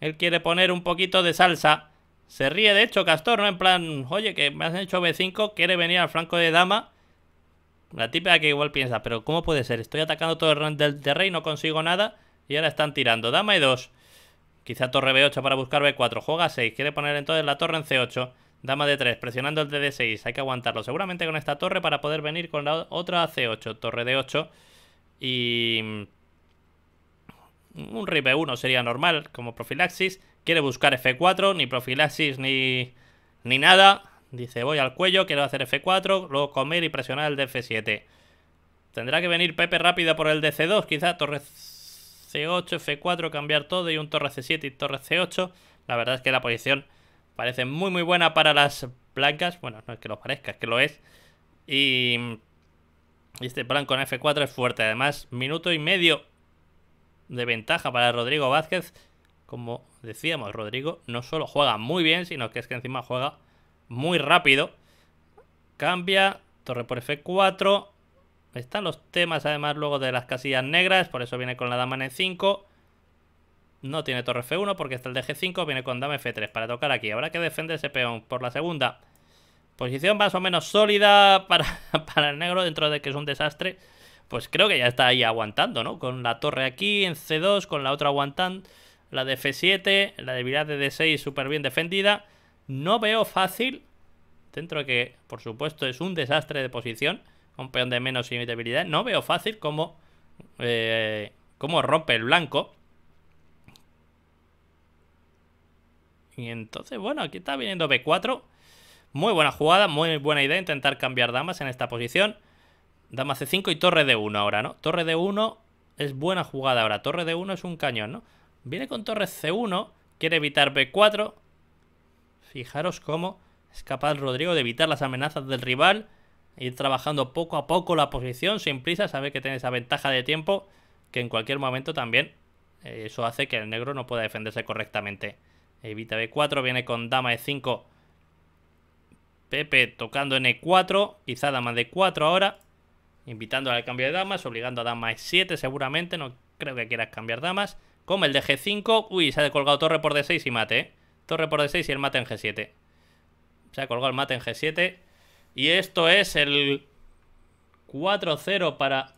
Él quiere poner un poquito de salsa se ríe de hecho Castor, ¿no? En plan, oye, que me has hecho B5, quiere venir al flanco de dama. La típica que igual piensa, pero ¿cómo puede ser? Estoy atacando todo el rey del, rey, no consigo nada. Y ahora están tirando. Dama E2. Quizá torre B8 para buscar B4. Juega 6. Quiere poner entonces la torre en C8. Dama D3. Presionando el D6. Hay que aguantarlo. Seguramente con esta torre para poder venir con la otra C8. Torre D8. Y... Mm, un rip 1 sería normal como profilaxis. Quiere buscar F4, ni profilaxis, ni, ni nada. Dice, voy al cuello, quiero hacer F4, luego comer y presionar el de F7. Tendrá que venir Pepe rápido por el de C2, quizá torre C8, F4, cambiar todo y un torre C7 y torre C8. La verdad es que la posición parece muy muy buena para las blancas. Bueno, no es que lo parezca, es que lo es. Y este plan con F4 es fuerte. Además, minuto y medio de ventaja para Rodrigo Vázquez como decíamos, Rodrigo no solo juega muy bien, sino que es que encima juega muy rápido. Cambia, torre por F4. Están los temas además luego de las casillas negras, por eso viene con la dama en E5. No tiene torre F1 porque está el de G5, viene con dama F3 para tocar aquí. Habrá que defender ese peón por la segunda. Posición más o menos sólida para, para el negro dentro de que es un desastre. Pues creo que ya está ahí aguantando, ¿no? Con la torre aquí en C2, con la otra aguantando la de F7, la debilidad de D6 súper bien defendida. No veo fácil, dentro de que por supuesto es un desastre de posición, un peón de menos y debilidad, no veo fácil cómo, eh, cómo rompe el blanco. Y entonces, bueno, aquí está viniendo B4. Muy buena jugada, muy buena idea intentar cambiar damas en esta posición. Dama C5 y torre D1 ahora, ¿no? Torre D1 es buena jugada ahora. Torre D1 es un cañón, ¿no? Viene con torre C1, quiere evitar B4. Fijaros cómo es capaz Rodrigo de evitar las amenazas del rival. Ir trabajando poco a poco la posición sin prisa, saber que tiene esa ventaja de tiempo que en cualquier momento también eh, eso hace que el negro no pueda defenderse correctamente. Evita B4, viene con dama E5. Pepe tocando en E4, quizá dama D4 ahora, invitando al cambio de damas, obligando a dama E7 seguramente, no creo que quieras cambiar damas. Como el de G5. Uy, se ha colgado torre por D6 y mate, ¿eh? Torre por D6 y el mate en G7. Se ha colgado el mate en G7. Y esto es el 4-0 para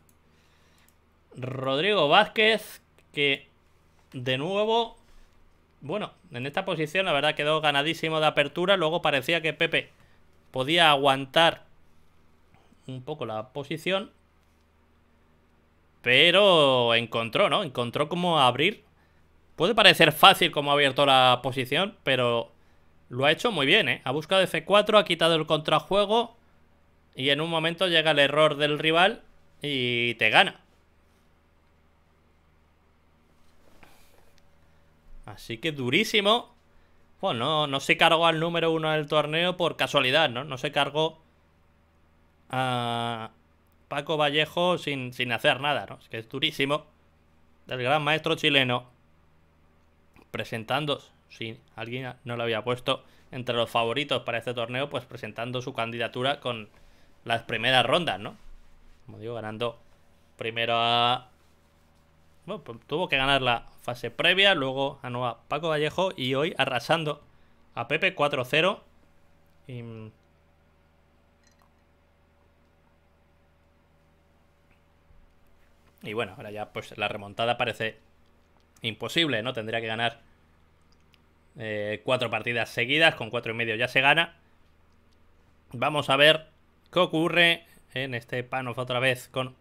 Rodrigo Vázquez. Que de nuevo... Bueno, en esta posición la verdad quedó ganadísimo de apertura. Luego parecía que Pepe podía aguantar un poco la posición. Pero encontró, ¿no? Encontró cómo abrir. Puede parecer fácil cómo ha abierto la posición, pero lo ha hecho muy bien, ¿eh? Ha buscado F4, ha quitado el contrajuego y en un momento llega el error del rival y te gana. Así que durísimo. Bueno, no se cargó al número uno del torneo por casualidad, ¿no? No se cargó a... Paco Vallejo sin, sin hacer nada, ¿no? Es que es durísimo. Del gran maestro chileno. Presentando, si alguien no lo había puesto entre los favoritos para este torneo, pues presentando su candidatura con las primeras rondas, ¿no? Como digo, ganando primero a... Bueno, pues tuvo que ganar la fase previa, luego a a Paco Vallejo y hoy arrasando a Pepe 4-0. Y Y bueno, ahora ya pues la remontada parece imposible, ¿no? Tendría que ganar eh, cuatro partidas seguidas, con cuatro y medio ya se gana. Vamos a ver qué ocurre en este Panov otra vez con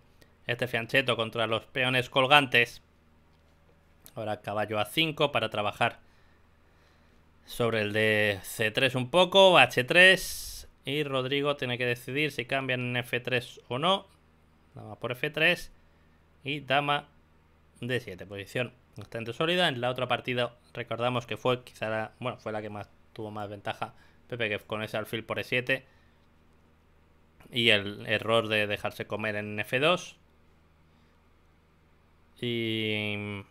este fiancheto contra los peones colgantes. Ahora caballo a 5 para trabajar sobre el de C3 un poco, H3 y Rodrigo tiene que decidir si cambian en F3 o no. Vamos por F3 y dama D7, posición bastante sólida. En la otra partida recordamos que fue quizá la, bueno, fue la que más tuvo más ventaja Pepe que con ese alfil por E7 y el error de dejarse comer en F2. Y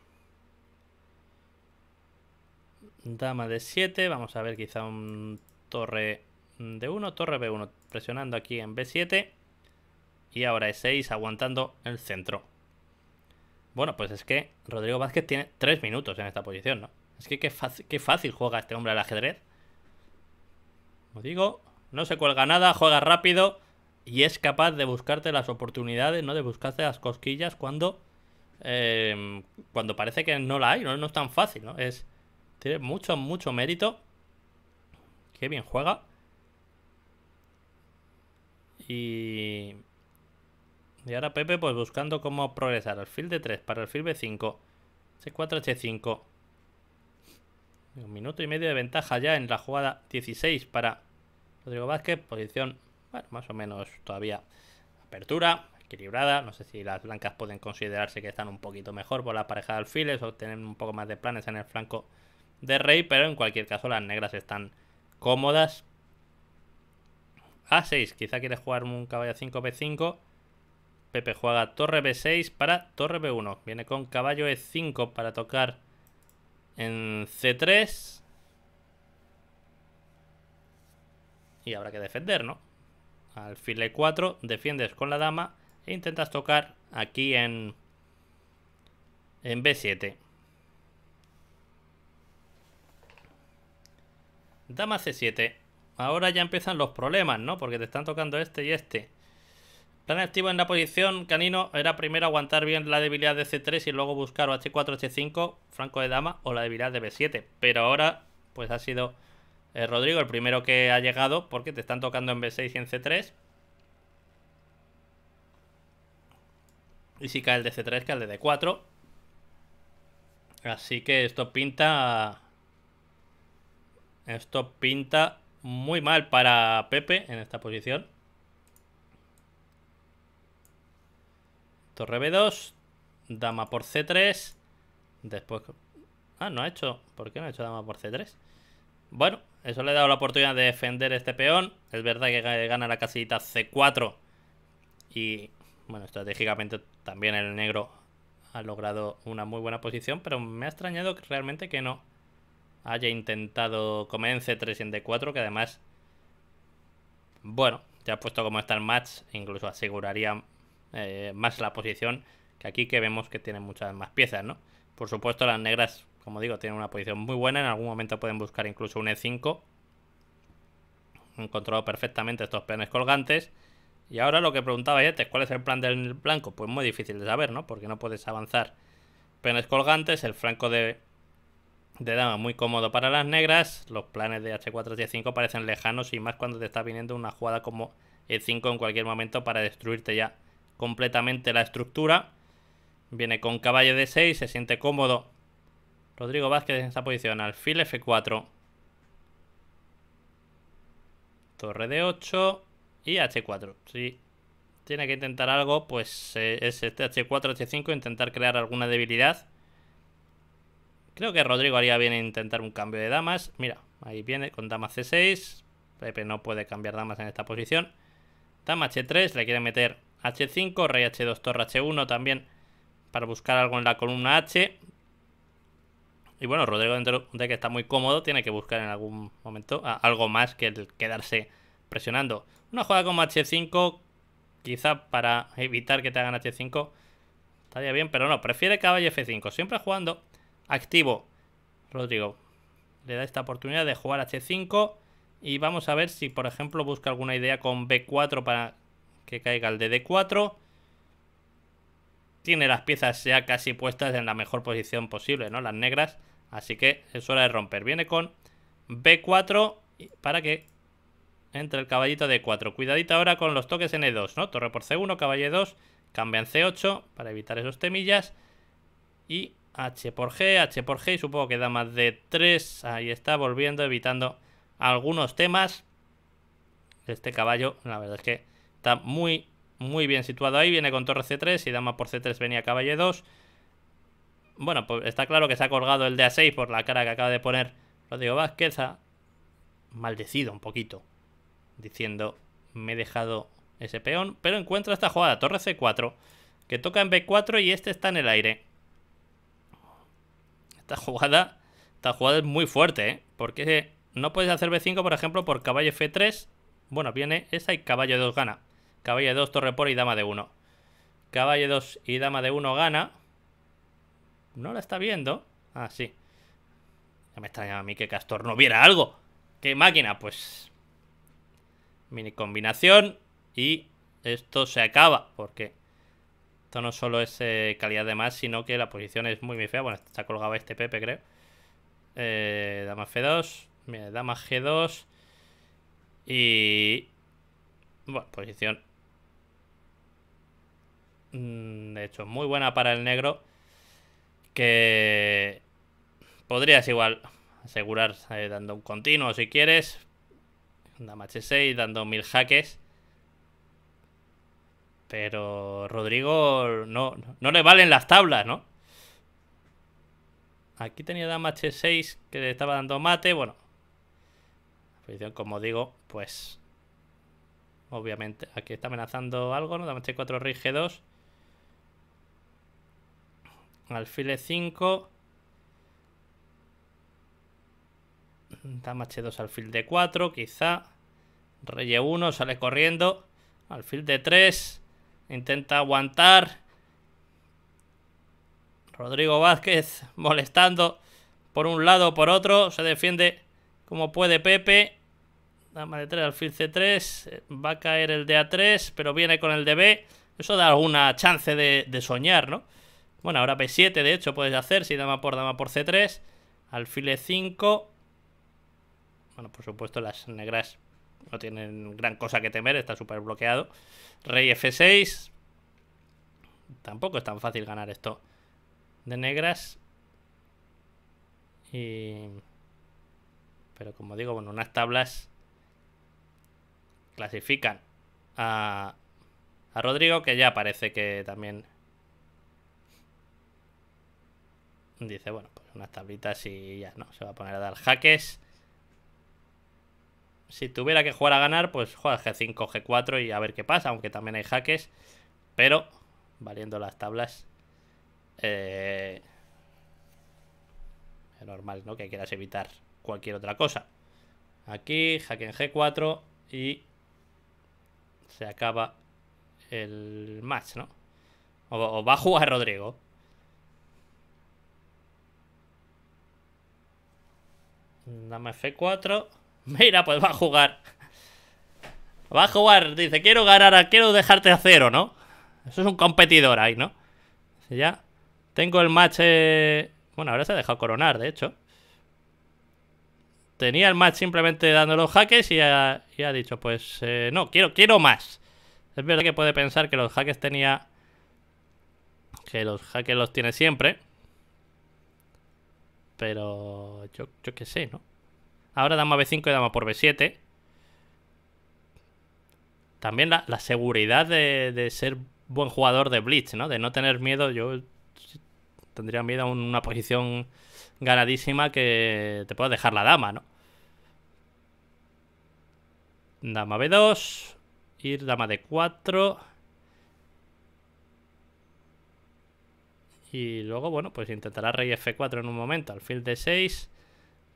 dama de 7, vamos a ver quizá un torre de 1, torre B1 presionando aquí en B7 y ahora E6 aguantando el centro. Bueno, pues es que Rodrigo Vázquez tiene tres minutos en esta posición, ¿no? Es que qué, fácil, juega este hombre al ajedrez. Como digo, no se cuelga nada, juega rápido y es capaz de buscarte las oportunidades, ¿no? De buscarte las cosquillas cuando, em, cuando parece que no la hay, ¿no? No es tan fácil, ¿no? Es, tiene mucho, mucho mérito. Qué bien juega. Y y ahora Pepe pues buscando cómo progresar. Alfil de 3 para el alfil B5. C4, H5. Un minuto y medio de ventaja ya en la jugada 16 para Rodrigo Vázquez. Posición, bueno, más o menos todavía apertura, equilibrada. No sé si las blancas pueden considerarse que están un poquito mejor por la pareja de alfiles o tienen un poco más de planes en el flanco de rey. Pero en cualquier caso las negras están cómodas. A6, quizá quiere jugar un caballo 5, B5. Pepe juega torre B6 para torre B1. Viene con caballo E5 para tocar en C3. Y habrá que defender, ¿no? Alfil E4, defiendes con la dama e intentas tocar aquí en, en B7. Dama C7. Ahora ya empiezan los problemas, ¿no? Porque te están tocando este y este. Plan activo en la posición canino era primero aguantar bien la debilidad de C3 y luego buscar o H4, H5, franco de dama o la debilidad de B7. Pero ahora, pues ha sido eh, Rodrigo el primero que ha llegado porque te están tocando en B6 y en C3. Y si cae el de C3, cae el de D4. Así que esto pinta... Esto pinta muy mal para Pepe en esta posición. Torre B2. Dama por C3. Después... Ah, no ha hecho... ¿Por qué no ha hecho dama por C3? Bueno, eso le ha dado la oportunidad de defender este peón. Es verdad que gana la casillita C4. Y, bueno, estratégicamente también el negro ha logrado una muy buena posición. Pero me ha extrañado realmente que no haya intentado comer en C3 y en D4. Que además, bueno, ya puesto como está el match, incluso aseguraría eh, más la posición que aquí que vemos que tiene muchas más piezas, ¿no? Por supuesto las negras, como digo, tienen una posición muy buena, en algún momento pueden buscar incluso un E5. Han controlado perfectamente estos planes colgantes. Y ahora lo que preguntaba es ¿cuál es el plan del blanco? Pues muy difícil de saber, ¿no? Porque no puedes avanzar peones colgantes, el franco de, de dama muy cómodo para las negras, los planes de H4 y E5 parecen lejanos y más cuando te está viniendo una jugada como E5 en cualquier momento para destruirte ya completamente la estructura. Viene con caballo de 6, se siente cómodo. Rodrigo Vázquez en esta posición, alfil F4. Torre de 8 y H4. Si tiene que intentar algo, pues eh, es este H4, H5, intentar crear alguna debilidad. Creo que Rodrigo haría bien intentar un cambio de damas. Mira, ahí viene con dama C6. Pepe no puede cambiar damas en esta posición. Dama H3, le quiere meter H5, rey H2, torre H1 también para buscar algo en la columna H. Y bueno, Rodrigo dentro de que está muy cómodo tiene que buscar en algún momento ah, algo más que el quedarse presionando. Una jugada como H5 quizá para evitar que te hagan H5 estaría bien, pero no, prefiere caballo F5. Siempre jugando activo. Rodrigo le da esta oportunidad de jugar H5 y vamos a ver si por ejemplo busca alguna idea con B4 para que caiga el de D4. Tiene las piezas ya casi puestas en la mejor posición posible, ¿no? Las negras. Así que es hora de romper. Viene con B4 para que entre el caballito D4. Cuidadito ahora con los toques en E2, ¿no? Torre por C1, caballo E2, cambian C8 para evitar esos temillas. Y H por G, H por G, y supongo que da más de 3. Ahí está, volviendo, evitando algunos temas. Este caballo, la verdad es que Está muy, muy bien situado ahí. Viene con torre C3. y dama por C3 venía caballo 2 Bueno, pues está claro que se ha colgado el D6 por la cara que acaba de poner Rodrigo Vázquez. maldecido un poquito. Diciendo, me he dejado ese peón. Pero encuentra esta jugada, torre C4. Que toca en B4 y este está en el aire. Esta jugada, esta jugada es muy fuerte, ¿eh? Porque no puedes hacer B5, por ejemplo, por caballo F3. Bueno, viene esa y caballo 2 gana. Caballo de 2, torre por y dama de 1. Caballo 2 y dama de 1 gana. No la está viendo. Ah, sí. Ya me extrañaba a mí que Castor no viera algo. ¡Qué máquina! Pues... Mini combinación. Y esto se acaba. Porque esto no solo es eh, calidad de más, sino que la posición es muy, muy fea. Bueno, está colgado este Pepe, creo. Eh, dama F2. Mira, dama G2. Y... Bueno, posición Mm, de hecho, muy buena para el negro, que podrías igual asegurar eh, dando un continuo si quieres, dama h6, dando mil jaques. Pero Rodrigo no, no le valen las tablas, ¿no? Aquí tenía dama h6 que le estaba dando mate, bueno. Como digo, pues obviamente. Aquí está amenazando algo, ¿no? Dame h 4 rige 2. Alfil e 5. Dama H2, alfil d 4, quizá. Rey 1, sale corriendo. Alfil d 3. Intenta aguantar. Rodrigo Vázquez molestando por un lado por otro. Se defiende como puede Pepe. Dama de 3, alfil C3. Va a caer el d A3, pero viene con el de B. Eso da alguna chance de soñar, ¿no? Bueno, ahora P7, de hecho, puedes hacer. Si dama por dama por C3. Alfil E5. Bueno, por supuesto, las negras no tienen gran cosa que temer. Está súper bloqueado. Rey F6. Tampoco es tan fácil ganar esto de negras. Y... Pero como digo, bueno, unas tablas clasifican a, a Rodrigo, que ya parece que también Dice, bueno, pues unas tablitas y ya, ¿no? Se va a poner a dar jaques. Si tuviera que jugar a ganar, pues juega G5, G4 y a ver qué pasa, aunque también hay jaques. Pero, valiendo las tablas, eh, es normal, ¿no? Que quieras evitar cualquier otra cosa. Aquí, jaque en G4 y se acaba el match, ¿no? o va a jugar Rodrigo. Dame F4. Mira, pues va a jugar. Va a jugar. Dice, quiero ganar, quiero dejarte a cero, ¿no? Eso es un competidor ahí, ¿no? ya tengo el match... Eh, bueno, ahora se ha dejado coronar, de hecho. Tenía el match simplemente dando los jaques y ha, dicho, pues eh, no, quiero, quiero más. Es verdad que puede pensar que los jaques tenía... Que los jaques los tiene siempre pero yo, yo qué sé, ¿no? Ahora dama B5 y dama por B7. También la, seguridad de, ser buen jugador de Blitz, ¿no? De no tener miedo. Yo tendría miedo a una posición ganadísima que te pueda dejar la dama, ¿no? Dama B2. Ir dama D4. Y luego, bueno, pues intentará rey F4 en un momento. al Alfil de 6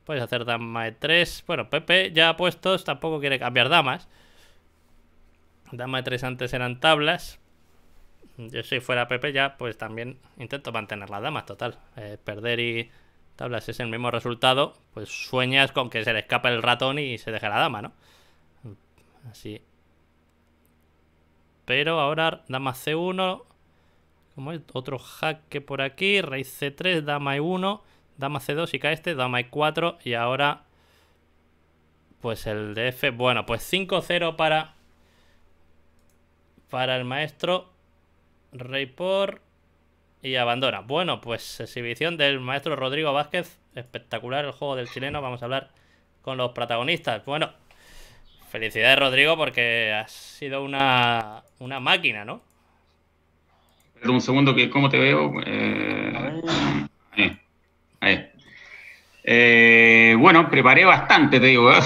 Puedes hacer dama E3. Bueno, Pepe ya puestos, tampoco quiere cambiar damas. Dama E3 antes eran tablas. Yo si fuera Pepe ya, pues también intento mantener las damas, total. Eh, perder y tablas es el mismo resultado. Pues sueñas con que se le escape el ratón y se deje la dama, ¿no? Así. Pero ahora dama C1 como Otro jaque por aquí. Rey C3, dama E1, dama C2 y cae este, dama E4. Y ahora, pues el DF. Bueno, pues 5-0 para, para el maestro. Rey por y abandona. Bueno, pues exhibición del maestro Rodrigo Vázquez. Espectacular el juego del chileno. Vamos a hablar con los protagonistas. Bueno, felicidades Rodrigo porque has sido una máquina, ¿no? un segundo que cómo te veo. Eh, eh, bueno, preparé bastante, te digo. ¿eh?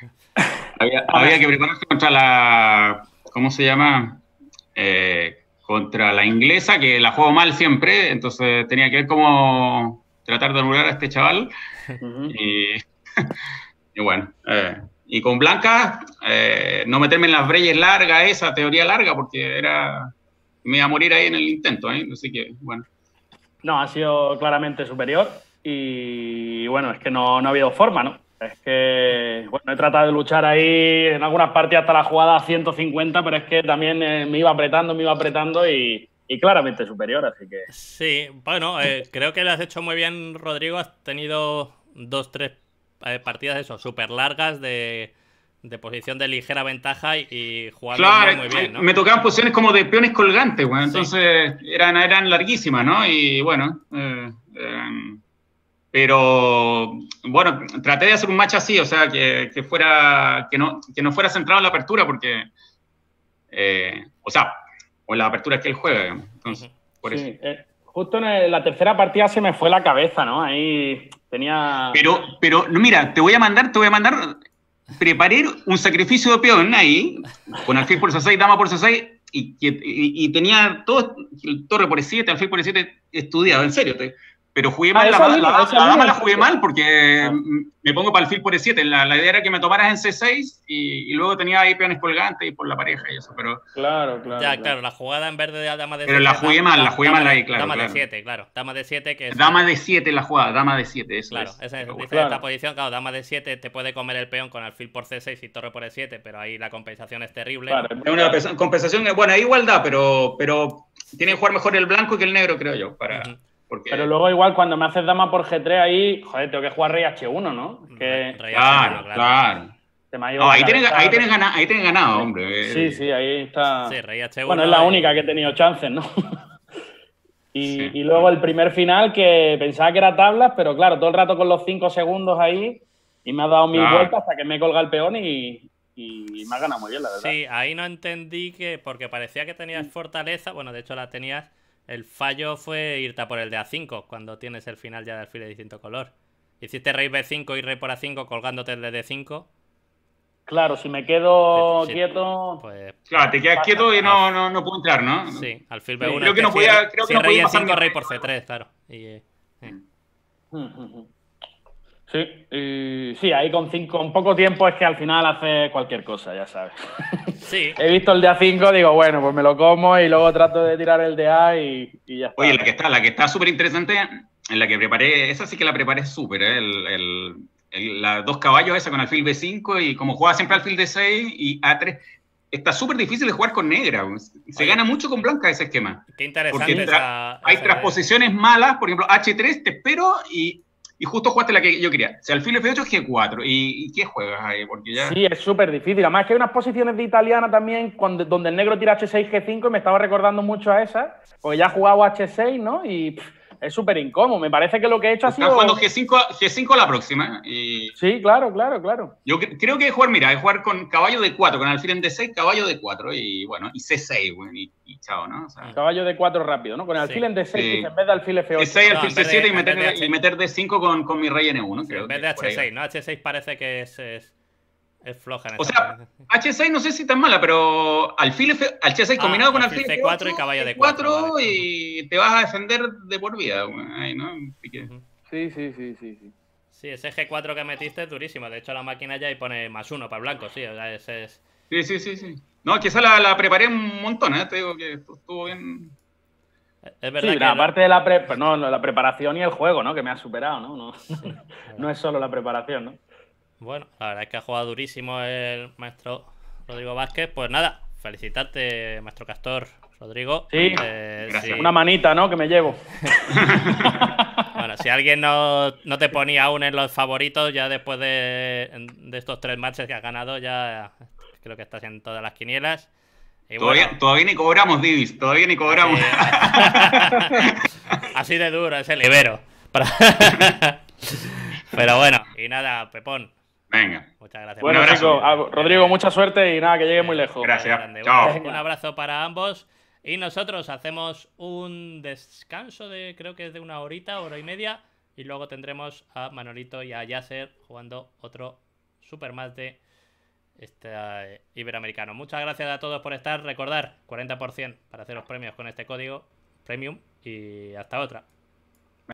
había, que prepararse contra la. ¿Cómo se llama? contra la inglesa, que la juego mal siempre, entonces tenía que ver cómo tratar de anular a este chaval. y, bueno, y con Blanca, no meterme en las breyes largas, esa teoría larga, porque era me iba a morir ahí en el intento, ¿eh? así que bueno. No, ha sido claramente superior y bueno, es que no, ha habido forma, ¿no? Es que, bueno, he tratado de luchar ahí en algunas partidas hasta la jugada 150, pero es que también eh, me iba apretando, me iba apretando y, claramente superior, así que... Sí, bueno, eh, creo que lo has hecho muy bien, Rodrigo. Has tenido dos, tres eh, partidas, eso, súper largas de de posición de ligera ventaja y, jugar muy bien, Me tocaban posiciones como de peones colgantes, bueno, entonces eran, eran larguísimas, ¿no? Y bueno, eh, em, pero bueno, traté de hacer un match así, o sea, que, fuera, que no, fuera centrado en la apertura, porque, eh, o sea, o la apertura es que él juega, Entonces, por eh, justo en la tercera partida se me fue la cabeza, ¿no? Ahí tenía... Pero, pero, mira, te voy a mandar, te voy a mandar preparé un sacrificio de peón ahí, con alfil por c6, dama por c6, y, y, y tenía todo, torre por e7, alfil por e7 estudiado, en serio. Te, pero jugué ah, mal, la, dama la jugué mal porque ah. me pongo para el fil por E7. La, la, idea era que me tomaras en C6 y, luego tenía ahí peones colgantes y por la pareja y eso, pero... Claro, claro. Ya, claro, la jugada en verde de la dama de 7. Pero la jugué mal, la jugué mal ahí, claro. Dama de 7, claro. Dama de 7 que es... Dama de 7 la jugada, dama de 7, eso Claro, esa es la esta posición, claro, dama de 7 te puede comer el peón con alfil por C6 y torre por E7, pero ahí la compensación es terrible. Claro, es una compensación, bueno, hay igualdad, pero, pero tiene que jugar mejor el blanco que el negro, creo yo, para... Pero luego igual cuando me haces dama por G3 ahí, joder, tengo que jugar rey H1, ¿no? Claro, claro. ahí, tienes, ganado, hombre. Sí, sí, ahí está. Sí, rey 1 bueno, es la única que he tenido chances, ¿no? y, luego el primer final que pensaba que era tablas, pero claro, todo el rato con los 5 segundos ahí y me ha dado mil vueltas hasta que me he colgado el peón y, y me ha ganado muy bien, la verdad. Sí, ahí no entendí que, porque parecía que tenías fortaleza, bueno, de hecho la tenías, el fallo fue irte a por el de A5 cuando tienes el final ya de alfil de distinto color. Hiciste rey B5 y rey por A5 colgándote el de D5. Claro, si me quedo quieto. Pues, claro, te quedas quieto y no, puedo entrar, ¿no? Sí, alfil B1. creo que, no podía. Si, creo que no rey podía 5 rey por C3, claro. Y, eh, eh. Mm, mm, mm. Sí, sí, ahí con, cinco, con poco tiempo es que al final hace cualquier cosa, ya sabes. Sí. He visto el de A5, digo, bueno, pues me lo como y luego trato de tirar el de A y, ya está. Oye, la que está, la que está súper interesante, en la que preparé, esa sí que la preparé súper, ¿eh? la dos caballos esa con alfil B5 y como juega siempre alfil D6 y A3, está súper difícil de jugar con negra. Se gana mucho con blanca ese esquema. Qué interesante. hay transposiciones malas, por ejemplo, H3 te espero y y justo jugaste la que yo quería. O sea, el filo F8 G4. ¿Y, qué juegas ahí? Porque ya... Sí, es súper difícil. Además, que hay unas posiciones de italiana también cuando, donde el negro tira H6, G5 me estaba recordando mucho a esa. Porque ya he jugado H6, ¿no? Y es súper incómodo. Me parece que lo que he hecho ha sido. Está jugando G5, G5 la próxima. ¿eh? Sí, claro, claro, claro. Yo creo que jugar, mira, es jugar con caballo de 4, con alfil en D6, caballo de 4 y bueno, y C6, güey, y, chao, ¿no? caballo de 4 rápido, ¿no? Con alfil en D6 sí. en vez de alfil F8. C6, alfil C7 y meter, D5 con, mi rey N1, En vez de H6, ¿no? H6 parece que es es floja. o sea, H6 no sé si tan mala, pero alfil, H6 ah, combinado con alfil, f 4 y caballo de 4. Y te vas a defender de por vida. Ahí, ¿no? Sí, sí, sí, sí, sí. Sí, ese G4 que metiste es durísimo. De hecho, la máquina ya ahí pone más uno para blanco, sí. Sí, sí, sí, sí. No, que la, preparé un montón, ¿eh? Te digo que estuvo bien... Es verdad sí, que aparte de la, pre... no, la preparación y el juego, ¿no? Que me ha superado, ¿no? No, no es solo la preparación, ¿no? Bueno, la verdad es que ha jugado durísimo el maestro Rodrigo Vázquez. Pues nada, felicitarte, maestro Castor. Rodrigo, sí, eh, una manita, ¿no? Que me llevo. bueno, si alguien no, te ponía aún en los favoritos, ya después de, estos tres matches que has ganado, ya creo que estás en todas las quinielas. todavía, ni cobramos, Divis, todavía ni cobramos. Así, de duro es el libero. Pero bueno, y nada, Pepón, Venga. Muchas gracias. Bueno, ah, Rodrigo, mucha suerte y nada, que llegue muy lejos. Gracias. Un abrazo para ambos. Y nosotros hacemos un descanso de, creo que es de una horita, hora y media. Y luego tendremos a Manolito y a Yasser jugando otro Super este, eh, Iberoamericano. Muchas gracias a todos por estar. Recordar, 40% para hacer los premios con este código Premium. Y hasta otra.